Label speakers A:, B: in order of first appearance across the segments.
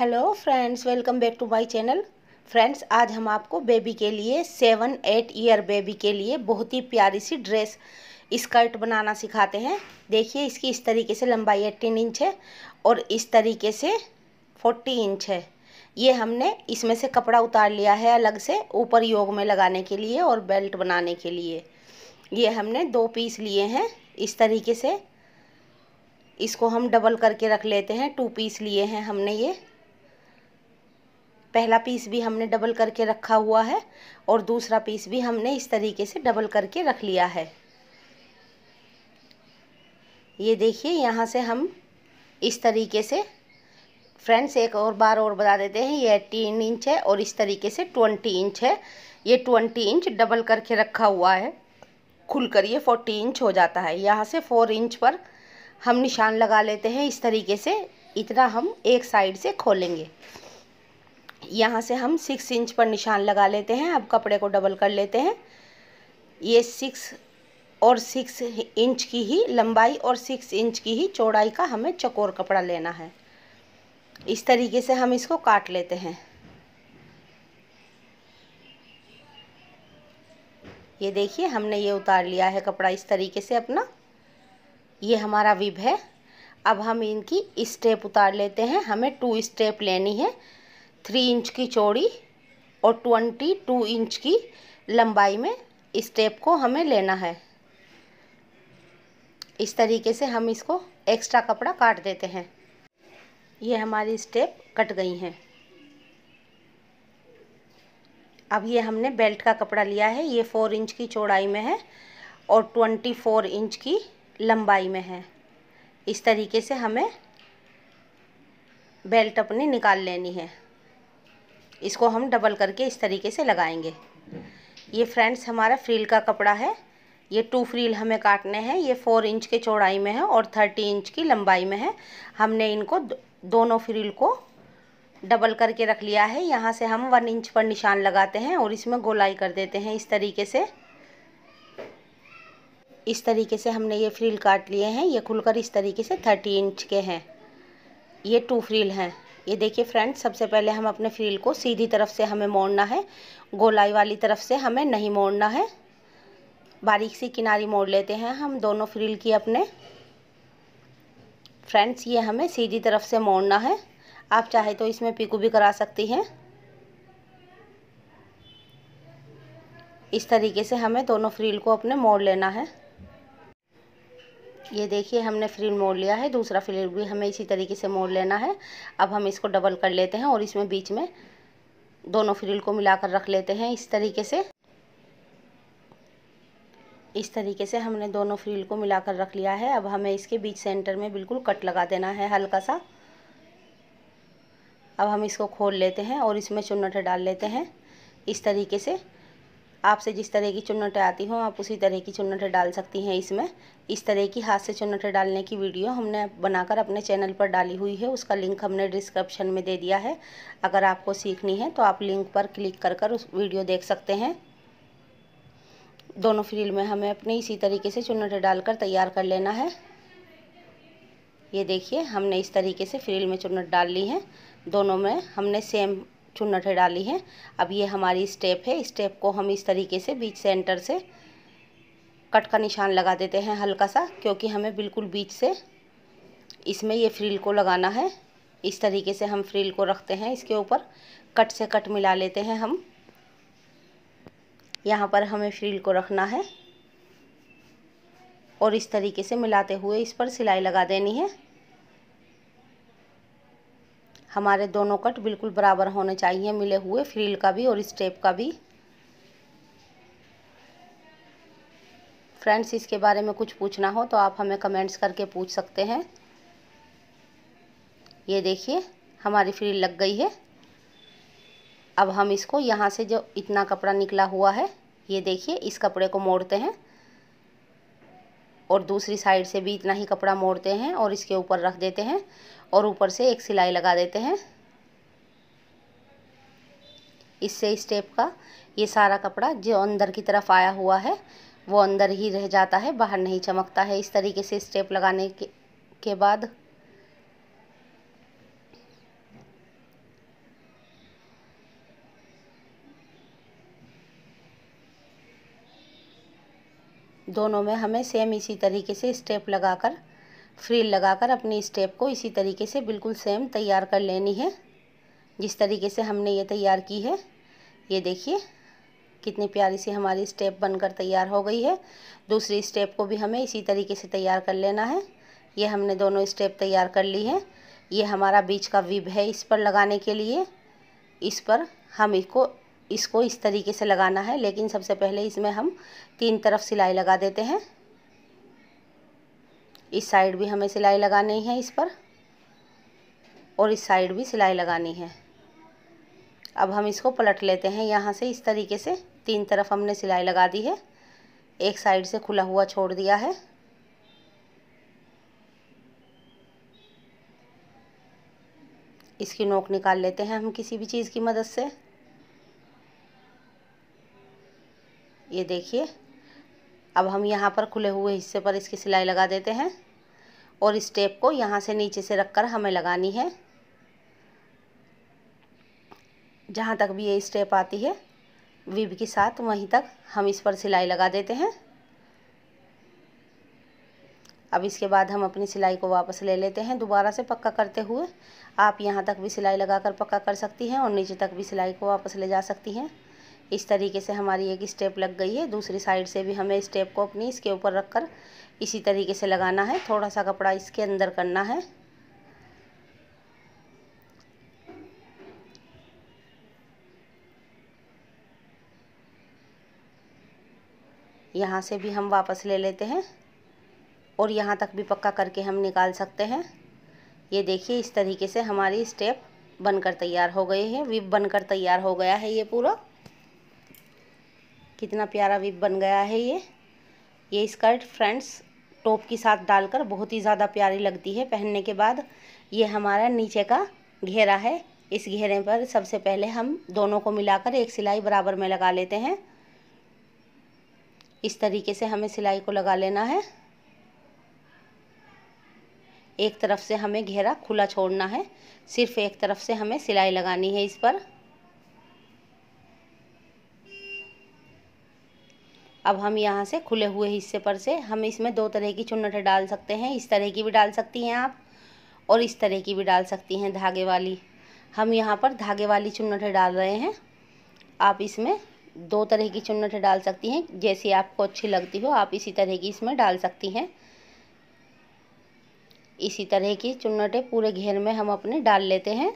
A: hello friends welcome back to my channel friends आज हम आपको बेबी के लिए सेवन एट ईयर बेबी के लिए बहुत ही प्यारी सी ड्रेस स्कर्ट बनाना सिखाते हैं देखिए इसकी इस तरीके से लंबाई एट्टीन इंच है और इस तरीके से फोर्टी इंच है ये हमने इसमें से कपड़ा उतार लिया है अलग से ऊपर योग में लगाने के लिए और बेल्ट बनाने के लिए ये हमने दो पीस लिए हैं इस तरीके से इसको हम डबल करके रख लेते हैं टू पीस लिए हैं हमने ये पहला पीस भी हमने डबल करके रखा हुआ है और दूसरा पीस भी हमने इस तरीके से डबल करके रख लिया है ये देखिए यहाँ से हम इस तरीके से फ्रेंड्स एक और बार और बता देते हैं ये एटीन इंच है और इस तरीके से ट्वेंटी इंच है ये ट्वेंटी इंच डबल करके रखा हुआ है खुल कर ये फोर्टी इंच हो जाता है यहाँ से फोर इंच पर हम निशान लगा लेते हैं इस तरीके से इतना हम एक साइड से खोलेंगे यहाँ से हम सिक्स इंच पर निशान लगा लेते हैं अब कपड़े को डबल कर लेते हैं ये सिक्स और सिक्स इंच की ही लंबाई और सिक्स इंच की ही चौड़ाई का हमें चकोर कपड़ा लेना है इस तरीके से हम इसको काट लेते हैं ये देखिए हमने ये उतार लिया है कपड़ा इस तरीके से अपना ये हमारा विब है अब हम इनकी स्टेप उतार लेते हैं हमें टू स्टेप लेनी है थ्री इंच की चौड़ी और ट्वेंटी टू इंच की लंबाई में इस टेप को हमें लेना है इस तरीके से हम इसको एक्स्ट्रा कपड़ा काट देते हैं ये हमारी स्टेप कट गई हैं अब ये हमने बेल्ट का कपड़ा लिया है ये फोर इंच की चौड़ाई में है और ट्वेंटी फोर इंच की लंबाई में है इस तरीके से हमें बेल्ट अपनी निकाल लेनी है इसको हम डबल करके इस तरीके से लगाएंगे ये फ्रेंड्स हमारा फ्रील का कपड़ा है ये टू फ्रील हमें काटने हैं ये फोर इंच के चौड़ाई में है और थर्टी इंच की लंबाई में है हमने इनको दोनों फ्रील को डबल करके रख लिया है यहाँ से हम वन इंच पर निशान लगाते हैं और इसमें गोलाई कर देते हैं इस तरीके से इस तरीके से हमने ये फ्रील काट लिए हैं ये खुलकर इस तरीके से थर्टी इंच के हैं ये टू फ्रील हैं ये देखिए फ्रेंड्स सबसे पहले हम अपने फ्रील को सीधी तरफ से हमें मोड़ना है गोलाई वाली तरफ से हमें नहीं मोड़ना है बारीक सी किनारी मोड़ लेते हैं हम दोनों फ्रील की अपने फ्रेंड्स ये हमें सीधी तरफ से मोड़ना है आप चाहे तो इसमें पिकू भी करा सकती हैं इस तरीके से हमें दोनों फ्रील को अपने मोड़ लेना है ये देखिए हमने फ्रिल मोड़ लिया है दूसरा फ्रिल भी हमें इसी तरीके से मोड़ लेना है अब हम इसको डबल कर लेते हैं और इसमें बीच में दोनों फ्रिल को मिलाकर रख लेते हैं इस तरीके से इस तरीके से हमने दोनों फ्रिल को मिलाकर रख लिया है अब हमें इसके बीच सेंटर में बिल्कुल कट लगा देना है हल्का सा अब हम इसको खोल लेते हैं और इसमें चुनट डाल लेते हैं इस तरीके से आपसे जिस तरह की चुन्नटें आती हों आप उसी तरह की चुन्नटें डाल सकती हैं इसमें इस तरह की हाथ से चुन्नटें डालने की वीडियो हमने बनाकर अपने चैनल पर डाली हुई है उसका लिंक हमने डिस्क्रिप्शन में दे दिया है अगर आपको सीखनी है तो आप लिंक पर क्लिक कर कर उस वीडियो देख सकते हैं दोनों फ्रील में हमें अपने इसी तरीके से चुन्नटें डालकर तैयार कर लेना है ये देखिए हमने इस तरीके से फ्रील में चुन्नट डाल ली है दोनों में हमने सेम चुन्नट डाली हैं अब ये हमारी स्टेप है स्टेप को हम इस तरीके से बीच सेंटर से कट का निशान लगा देते हैं हल्का सा क्योंकि हमें बिल्कुल बीच से इसमें ये फ्रिल को लगाना है इस तरीके से हम फ्रिल को रखते हैं इसके ऊपर कट से कट मिला लेते हैं हम यहाँ पर हमें फ्रिल को रखना है और इस तरीके से मिलाते हुए इस पर सिलाई लगा देनी है हमारे दोनों कट बिल्कुल बराबर होने चाहिए मिले हुए फ्रील का भी और स्टेप का भी फ्रेंड्स इसके बारे में कुछ पूछना हो तो आप हमें कमेंट्स करके पूछ सकते हैं ये देखिए हमारी फ्रील लग गई है अब हम इसको यहाँ से जो इतना कपड़ा निकला हुआ है ये देखिए इस कपड़े को मोड़ते हैं और दूसरी साइड से भी इतना ही कपड़ा मोड़ते हैं और इसके ऊपर रख देते हैं और ऊपर से एक सिलाई लगा देते हैं इससे स्टेप इस का ये सारा कपड़ा जो अंदर की तरफ आया हुआ है वो अंदर ही रह जाता है बाहर नहीं चमकता है इस तरीके से स्टेप लगाने के, के बाद दोनों में हमें सेम इसी तरीके से स्टेप लगाकर फ्रिल लगाकर अपनी स्टेप को इसी तरीके से बिल्कुल सेम तैयार कर लेनी है जिस तरीके से हमने ये तैयार की है ये देखिए कितनी प्यारी सी हमारी स्टेप बनकर तैयार हो गई है दूसरी स्टेप को भी हमें इसी तरीके से तैयार कर लेना है ये हमने दोनों स्टेप तैयार कर ली है ये हमारा बीच का विब है इस पर लगाने के लिए इस पर हम इसको इसको इस तरीके से लगाना है लेकिन सबसे पहले इसमें हम तीन तरफ सिलाई लगा देते हैं इस साइड भी हमें सिलाई लगानी है इस पर और इस साइड भी सिलाई लगानी है अब हम इसको पलट लेते हैं यहाँ से इस तरीके से तीन तरफ हमने सिलाई लगा दी है एक साइड से खुला हुआ छोड़ दिया है इसकी नोक निकाल लेते हैं हम किसी भी चीज़ की मदद से ये देखिए अब हम यहाँ पर खुले हुए हिस्से पर इसकी सिलाई लगा देते हैं और इस टेप को यहाँ से नीचे से रख कर हमें लगानी है जहाँ तक भी ये स्टेप आती है विब के साथ वहीं तक हम इस पर सिलाई लगा देते हैं अब इसके बाद हम अपनी सिलाई को वापस ले लेते हैं दोबारा से पक्का करते हुए आप यहाँ तक भी सिलाई लगाकर पक्का कर सकती हैं और नीचे तक भी सिलाई को वापस ले जा सकती हैं इस तरीके से हमारी एक स्टेप लग गई है दूसरी साइड से भी हमें स्टेप को अपनी इसके ऊपर रख कर इसी तरीके से लगाना है थोड़ा सा कपड़ा इसके अंदर करना है यहाँ से भी हम वापस ले लेते हैं और यहाँ तक भी पक्का करके हम निकाल सकते हैं ये देखिए इस तरीके से हमारी स्टेप बनकर तैयार हो गई है विप बनकर तैयार हो गया है ये पूरा कितना प्यारा विप बन गया है ये ये स्कर्ट फ्रेंड्स टॉप के साथ डालकर बहुत ही ज़्यादा प्यारी लगती है पहनने के बाद ये हमारा नीचे का घेरा है इस घेरे पर सबसे पहले हम दोनों को मिलाकर एक सिलाई बराबर में लगा लेते हैं इस तरीके से हमें सिलाई को लगा लेना है एक तरफ से हमें घेरा खुला छोड़ना है सिर्फ एक तरफ से हमें सिलाई लगानी है इस पर अब हम यहाँ से खुले हुए हिस्से पर से हम इसमें दो तरह की चुन्नटें डाल सकते हैं इस तरह की भी डाल सकती हैं आप और इस तरह की भी डाल सकती हैं धागे वाली हम यहाँ पर धागे वाली चुन्नटें डाल रहे हैं आप इसमें दो तरह की चुन्नटें डाल सकती हैं जैसी आपको अच्छी लगती हो आप इसी तरह की इसमें डाल सकती हैं इसी तरह की चुन्नटें पूरे घेर में हम अपने डाल लेते हैं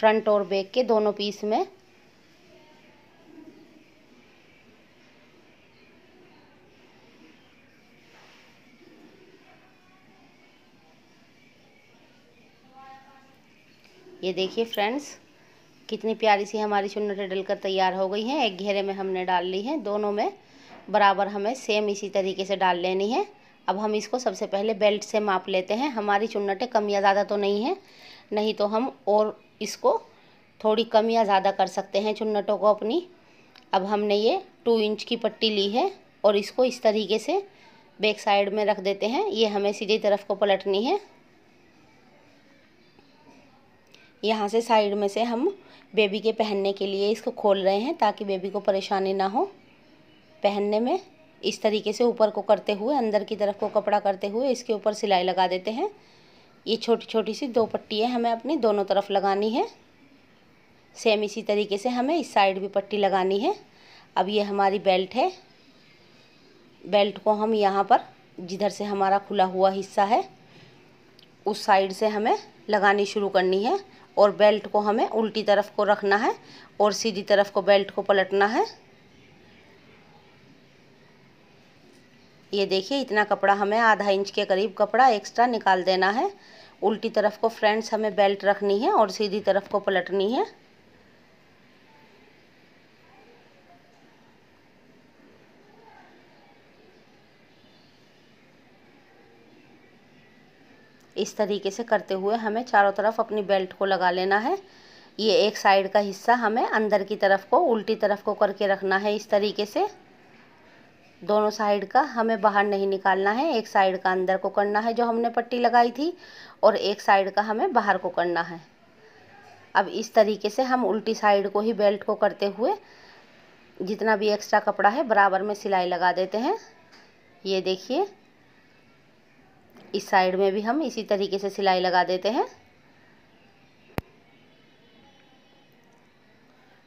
A: फ्रंट और बैक के दोनों पीस में ये देखिए फ्रेंड्स कितनी प्यारी सी हमारी चुन्नट डलकर तैयार हो गई है एक घेरे में हमने डाल ली है दोनों में बराबर हमें सेम इसी तरीके से डाल लेनी है अब हम इसको सबसे पहले बेल्ट से माप लेते हैं हमारी चुन्नटें कम या ज़्यादा तो नहीं है नहीं तो हम और इसको थोड़ी कम या ज़्यादा कर सकते हैं चुन्नटों को अपनी अब हमने ये टू इंच की पट्टी ली है और इसको इस तरीके से बैक साइड में रख देते हैं ये हमें सीधी तरफ को पलटनी है यहाँ से साइड में से हम बेबी के पहनने के लिए इसको खोल रहे हैं ताकि बेबी को परेशानी ना हो पहनने में इस तरीके से ऊपर को करते हुए अंदर की तरफ को कपड़ा करते हुए इसके ऊपर सिलाई लगा देते हैं ये छोटी छोटी सी दो पट्टी है हमें अपनी दोनों तरफ लगानी है सेम इसी तरीके से हमें इस साइड भी पट्टी लगानी है अब ये हमारी बेल्ट है बेल्ट को हम यहाँ पर जिधर से हमारा खुला हुआ हिस्सा है उस साइड से हमें लगानी शुरू करनी है और बेल्ट को हमें उल्टी तरफ को रखना है और सीधी तरफ को बेल्ट को पलटना है ये देखिए इतना कपड़ा हमें आधा इंच के करीब कपड़ा एक्स्ट्रा निकाल देना है उल्टी तरफ को फ्रेंड्स हमें बेल्ट रखनी है और सीधी तरफ को पलटनी है इस तरीके से करते हुए हमें चारों तरफ अपनी बेल्ट को लगा लेना है ये एक साइड का हिस्सा हमें अंदर की तरफ को उल्टी तरफ को करके रखना है इस तरीके से दोनों साइड का हमें बाहर नहीं निकालना है एक साइड का अंदर को करना है जो हमने पट्टी लगाई थी और एक साइड का हमें बाहर को करना है अब इस तरीके से हम उल्टी साइड को ही बेल्ट को करते हुए जितना भी एक्स्ट्रा कपड़ा है बराबर में सिलाई लगा देते हैं ये देखिए इस साइड में भी हम इसी तरीके से सिलाई लगा देते हैं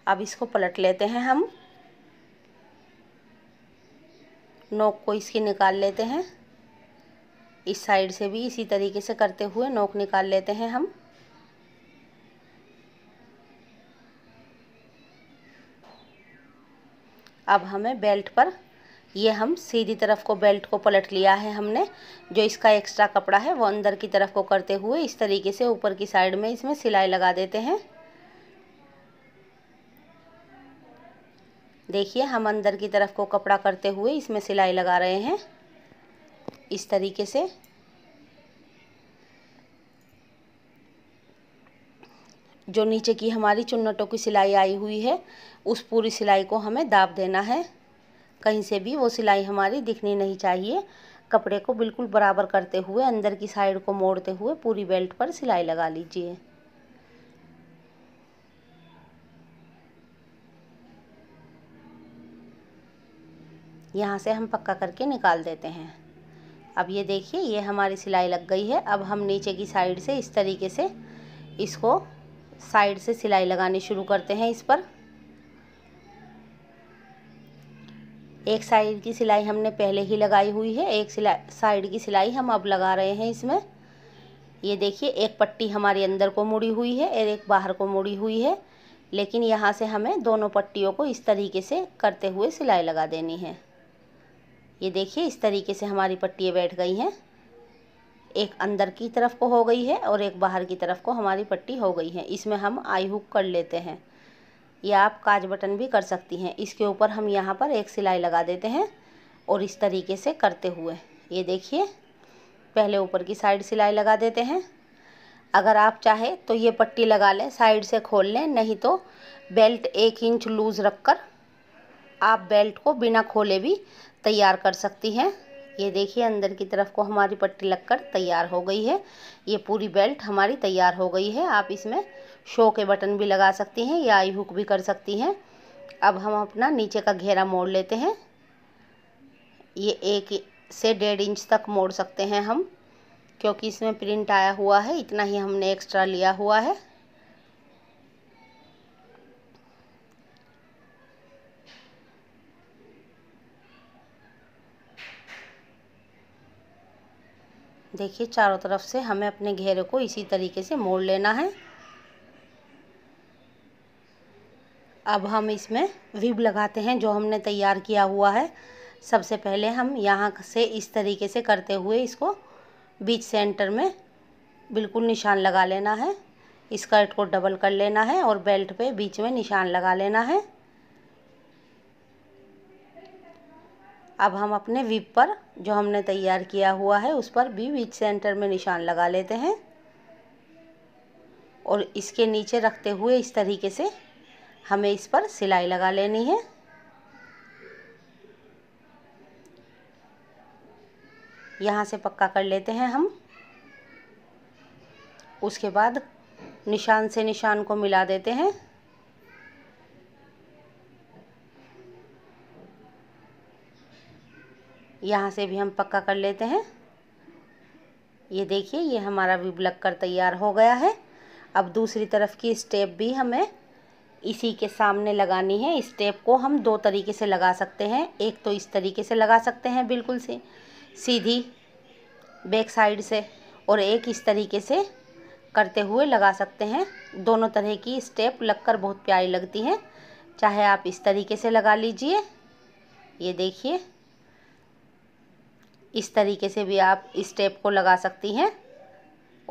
A: अब इसको पलट लेते हैं हम नोक को इसकी निकाल लेते हैं इस साइड से भी इसी तरीके से करते हुए नोक निकाल लेते हैं हम अब हमें बेल्ट पर ये हम सीधी तरफ को बेल्ट को पलट लिया है हमने जो इसका एक्स्ट्रा कपड़ा है वो अंदर की तरफ को करते हुए इस तरीके से ऊपर की साइड में इसमें सिलाई लगा देते हैं देखिए हम अंदर की तरफ को कपड़ा करते हुए इसमें सिलाई लगा रहे हैं इस तरीके से जो नीचे की हमारी चुन्नटों की सिलाई आई हुई है उस पूरी सिलाई को हमें दाब देना है कहीं से भी वो सिलाई हमारी दिखनी नहीं चाहिए कपड़े को बिल्कुल बराबर करते हुए अंदर की साइड को मोड़ते हुए पूरी बेल्ट पर सिलाई लगा लीजिए यहाँ से हम पक्का करके निकाल देते हैं अब ये देखिए ये हमारी सिलाई लग गई है अब हम नीचे की साइड से इस तरीके से इसको साइड से सिलाई लगानी शुरू करते हैं इस पर एक साइड की सिलाई हमने पहले ही लगाई हुई है एक साइड की सिलाई हम अब लगा रहे हैं इसमें ये देखिए एक पट्टी हमारे अंदर को मुड़ी हुई है और एक बाहर को मुड़ी हुई है लेकिन यहाँ से हमें दोनों पट्टियों को इस तरीके से करते हुए सिलाई लगा देनी है ये देखिए इस तरीके से हमारी पट्टियाँ बैठ गई हैं एक अंदर की तरफ को हो गई है और एक बाहर की तरफ को हमारी पट्टी हो गई है इसमें हम आई हुक कर लेते हैं या आप काज बटन भी कर सकती हैं इसके ऊपर हम यहाँ पर एक सिलाई लगा देते हैं और इस तरीके से करते हुए ये देखिए पहले ऊपर की साइड सिलाई लगा देते हैं अगर आप चाहे तो ये पट्टी लगा लें साइड से खोल लें नहीं तो बेल्ट एक इंच लूज़ रख कर आप बेल्ट को बिना खोले भी तैयार कर सकती हैं ये देखिए अंदर की तरफ को हमारी पट्टी लगकर तैयार हो गई है ये पूरी बेल्ट हमारी तैयार हो गई है आप इसमें शो के बटन भी लगा सकती हैं या आई हुक भी कर सकती हैं अब हम अपना नीचे का घेरा मोड़ लेते हैं ये एक से डेढ़ इंच तक मोड़ सकते हैं हम क्योंकि इसमें प्रिंट आया हुआ है इतना ही हमने एक्स्ट्रा लिया हुआ है देखिए चारों तरफ से हमें अपने घेरे को इसी तरीके से मोड़ लेना है अब हम इसमें विब लगाते हैं जो हमने तैयार किया हुआ है सबसे पहले हम यहाँ से इस तरीके से करते हुए इसको बीच सेंटर में बिल्कुल निशान लगा लेना है स्कर्ट को डबल कर लेना है और बेल्ट पे बीच में निशान लगा लेना है अब हम अपने विप पर जो हमने तैयार किया हुआ है उस पर भी बीच सेंटर में निशान लगा लेते हैं और इसके नीचे रखते हुए इस तरीके से हमें इस पर सिलाई लगा लेनी है यहाँ से पक्का कर लेते हैं हम उसके बाद निशान से निशान को मिला देते हैं यहाँ से भी हम पक्का कर लेते हैं ये देखिए ये हमारा विब्लक कर तैयार हो गया है अब दूसरी तरफ की स्टेप भी हमें इसी के सामने लगानी है टेप को हम दो तरीके से लगा सकते हैं एक तो इस तरीके से लगा सकते हैं बिल्कुल से सीधी बैक साइड से और एक इस तरीके से करते हुए लगा सकते हैं दोनों तरह की स्टेप लगकर बहुत प्यारी लगती हैं चाहे आप इस तरीके से लगा लीजिए ये देखिए इस तरीके से भी आप स्टेप को लगा सकती हैं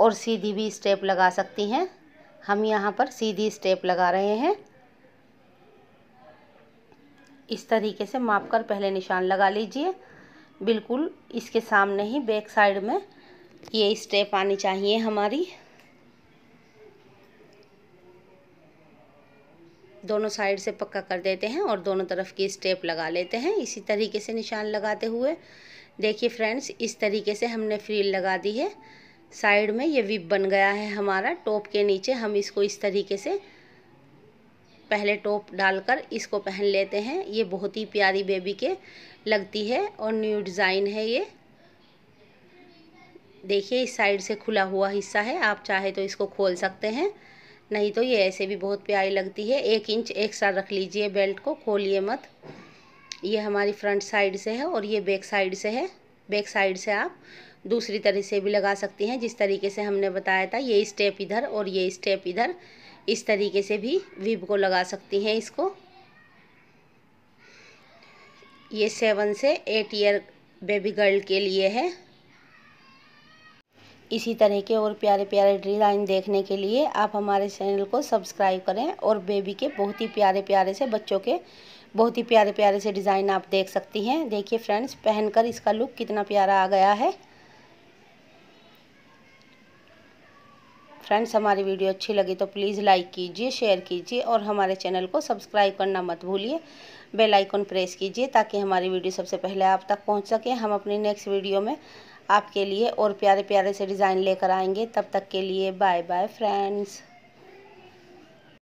A: और सीधी भी स्टेप लगा सकती हैं हम यहाँ पर सीधी स्टेप लगा रहे हैं इस तरीके से माप कर पहले निशान लगा लीजिए बिल्कुल इसके सामने ही बैक साइड में ये स्टेप आनी चाहिए हमारी दोनों साइड से पक्का कर देते हैं और दोनों तरफ की स्टेप लगा लेते हैं इसी तरीके से निशान लगाते हुए देखिए फ्रेंड्स इस तरीके से हमने फ्रील लगा दी है साइड में ये विप बन गया है हमारा टॉप के नीचे हम इसको इस तरीके से पहले टॉप डालकर इसको पहन लेते हैं ये बहुत ही प्यारी बेबी के लगती है और न्यू डिज़ाइन है ये देखिए इस साइड से खुला हुआ हिस्सा है आप चाहे तो इसको खोल सकते हैं नहीं तो ये ऐसे भी बहुत प्यारी लगती है एक इंच एक रख लीजिए बेल्ट को खोलिए मत ये हमारी फ्रंट साइड से है और ये बैक साइड से है बैक साइड से आप दूसरी तरह से भी लगा सकती हैं जिस तरीके से हमने बताया था ये स्टेप इधर और ये स्टेप इधर इस तरीके से भी वीब को लगा सकती हैं इसको ये सेवन से एट ईयर बेबी गर्ल के लिए है इसी तरह के और प्यारे प्यारे डिज़ाइन देखने के लिए आप हमारे चैनल को सब्सक्राइब करें और बेबी के बहुत ही प्यारे प्यारे से बच्चों के बहुत ही प्यारे प्यारे से डिज़ाइन आप देख सकती हैं देखिए फ्रेंड्स पहनकर इसका लुक कितना प्यारा आ गया है फ्रेंड्स हमारी वीडियो अच्छी लगी तो प्लीज़ लाइक कीजिए शेयर कीजिए और हमारे चैनल को सब्सक्राइब करना मत भूलिए बेल आइकन प्रेस कीजिए ताकि हमारी वीडियो सबसे पहले आप तक पहुंच सके हम अपनी नेक्स्ट वीडियो में आपके लिए और प्यारे प्यारे से डिज़ाइन लेकर आएंगे तब तक के लिए बाय बाय फ्रेंड्स